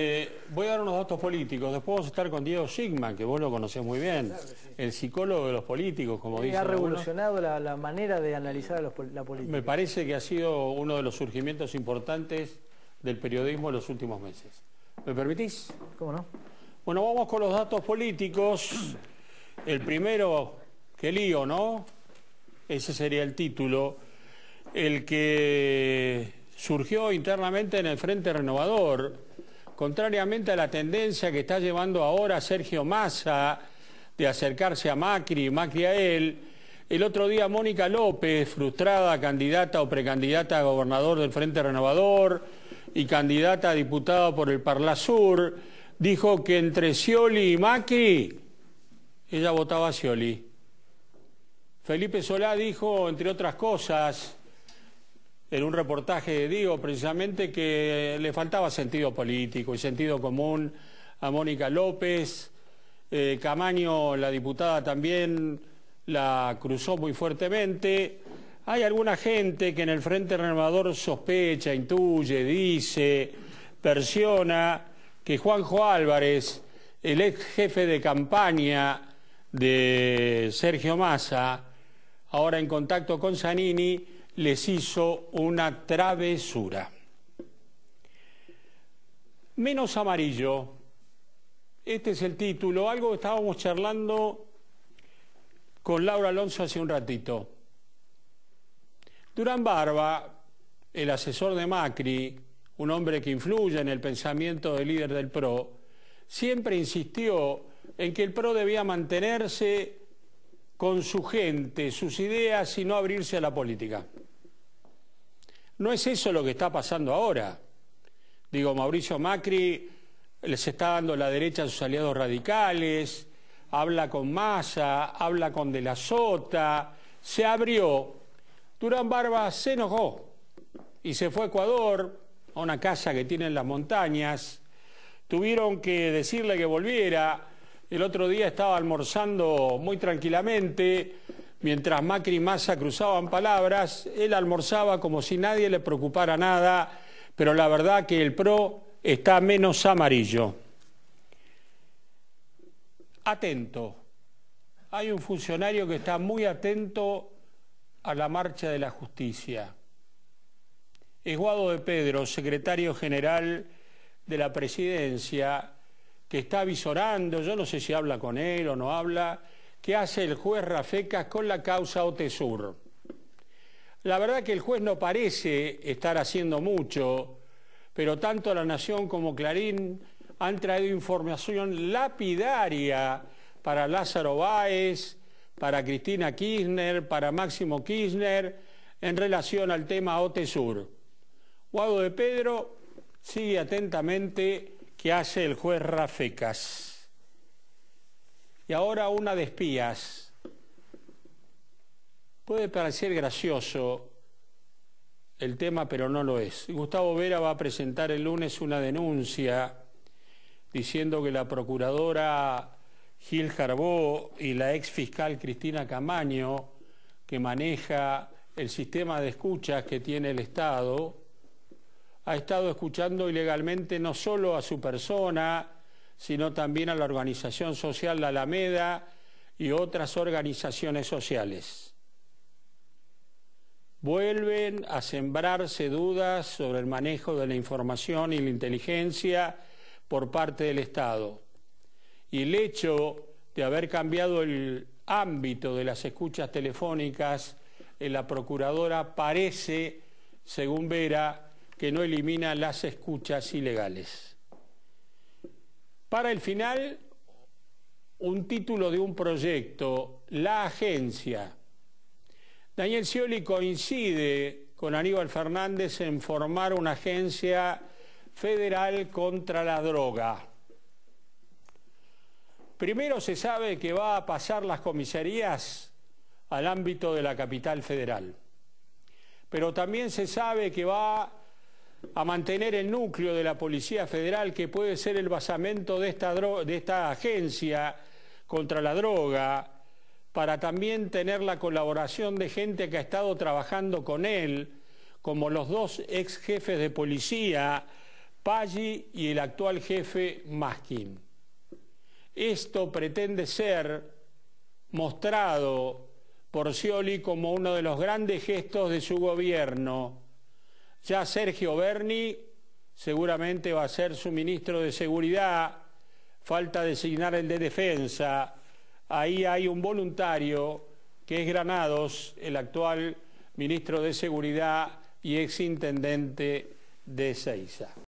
Eh, voy a dar unos datos políticos. Después vamos a estar con Diego Sigma, que vos lo conocés muy bien. El psicólogo de los políticos, como dice. Ha revolucionado la, manera de analizar los, la política. Me parece que ha sido uno de los surgimientos importantes del periodismo en los últimos meses. ¿Me permitís? ¿Cómo no? Bueno, vamos con los datos políticos. El primero, que lío, ¿no? Ese sería el título. El que surgió internamente en el Frente Renovador contrariamente a la tendencia que está llevando ahora Sergio Massa de acercarse a Macri, y Macri a él, el otro día Mónica López, frustrada candidata o precandidata a gobernador del Frente Renovador y candidata a diputado por el Parla Sur, dijo que entre Scioli y Macri ella votaba a Scioli. Felipe Solá dijo, entre otras cosas, en un reportaje de precisamente que le faltaba sentido político y sentido común a Mónica López. Eh, Camaño, la diputada, también la cruzó muy fuertemente. Hay alguna gente que en el Frente Renovador sospecha, intuye, dice, persiona que Juanjo Álvarez, el ex jefe de campaña de Sergio Massa, ahora en contacto con Zanini, les hizo una travesura. Menos amarillo. Este es el título. Algo que estábamos charlando con Laura Alonso hace un ratito. Durán Barba, el asesor de Macri, un hombre que influye en el pensamiento del líder del PRO, siempre insistió en que el PRO debía mantenerse con su gente, sus ideas y no abrirse a la política. No es eso lo que está pasando ahora. Digo, Mauricio Macri les está dando la derecha a sus aliados radicales, habla con Massa, habla con De la Sota, se abrió. Durán Barba se enojó y se fue a Ecuador, a una casa que tiene en las montañas. Tuvieron que decirle que volviera. El otro día estaba almorzando muy tranquilamente Mientras Macri y Massa cruzaban palabras, él almorzaba como si nadie le preocupara nada, pero la verdad que el PRO está menos amarillo. Atento. Hay un funcionario que está muy atento a la marcha de la justicia. Esguado de Pedro, secretario general de la presidencia, que está visorando, yo no sé si habla con él o no habla, que hace el juez Rafecas con la causa Otesur. La verdad que el juez no parece estar haciendo mucho, pero tanto La Nación como Clarín han traído información lapidaria para Lázaro Báez, para Cristina Kirchner, para Máximo Kirchner, en relación al tema OTESUR. Guado de Pedro sigue atentamente qué hace el juez Rafecas y ahora una de espías. Puede parecer gracioso el tema, pero no lo es. Gustavo Vera va a presentar el lunes una denuncia diciendo que la procuradora Gil Jarbó y la ex fiscal Cristina Camaño, que maneja el sistema de escuchas que tiene el Estado, ha estado escuchando ilegalmente no solo a su persona, sino también a la organización social de Alameda y otras organizaciones sociales. Vuelven a sembrarse dudas sobre el manejo de la información y la inteligencia por parte del Estado. Y el hecho de haber cambiado el ámbito de las escuchas telefónicas en la Procuradora parece, según Vera, que no elimina las escuchas ilegales. Para el final, un título de un proyecto, La Agencia. Daniel Scioli coincide con Aníbal Fernández en formar una agencia federal contra la droga. Primero se sabe que va a pasar las comisarías al ámbito de la capital federal, pero también se sabe que va a mantener el núcleo de la Policía Federal que puede ser el basamento de esta, agencia contra la droga, para también tener la colaboración de gente que ha estado trabajando con él, como los dos ex jefes de policía, Paggi y el actual jefe Maskin. Esto pretende ser mostrado por Scioli como uno de los grandes gestos de su gobierno ya Sergio Berni seguramente va a ser su ministro de Seguridad, falta designar el de Defensa. Ahí hay un voluntario que es Granados, el actual ministro de Seguridad y exintendente de Seiza.